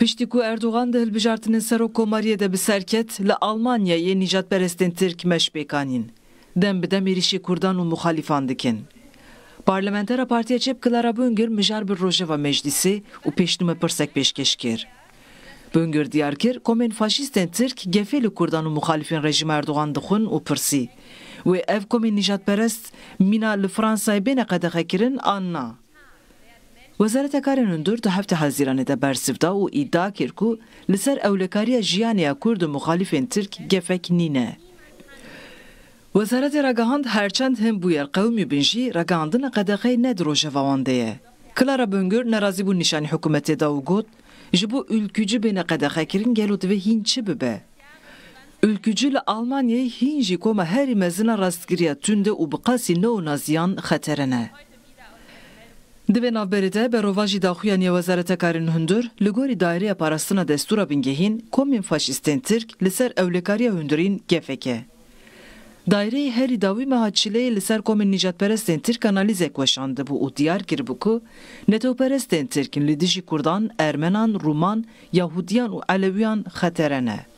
Pişti ku Erdoğan de hilbijartinin seroko Mariye de bi serket li Almanyayê nîcatperestên Tirk meşbêkanîn. Dem bi dem êrişî Kurdan u muxalîfan dikin. Parlamentera Partiya Çep Klara Böngür mijar bir Rojava Meclisi û pêşnûme pirsek pêşkeş kir. Böngür diyar kir, komên faşîstên Tirk gefê li Kurdan u muhalifin rejim Erdoğan dixwin û pirsî. Ve ev nicat nîcatperest mina li Fransayê bêne qedexekirin an na. وەزارەتە کاری نندور تا هەفتە حەزیرانێ دە بەرسفدا و ئیدا کرد و لەسەر ئەولەکاریە ژیانیا کورد و مخالیفێن ترک گەفێک نینە. وەزارەتی ڕگەهاند هەرچەند هەم بووە قەومی بنژی ڕگەاندنە قەدەقەی نەدرۆژەڤوانندەیە. کلارە بنگور نەرازی بوو نیشانی حکوومەتێدا و گوت ji bo ülkücü bêne qedexekirin gelot ve hîn çi bibe. Ülkücü li Almanyayê hîn jî koma herî mezina rastgiriya tunde û bi qasî neonaziyan Divê navberê te berova jî daxuyan ya Wezareta Hundir li gorî Dairêya Parastina Destûra Bingehîn Komên Faşîstên Tirk li ser ewlekariya hundirîn gefeke. Dairê herî dawî meha çileyê li ser komên nijatperestên Tirk analizek weşandı û diyar kir bû ku netewperestên Tirkin li dijî Kurdan, Ermenan, Ruman, Yahudiyan û Alewiyan xeterene.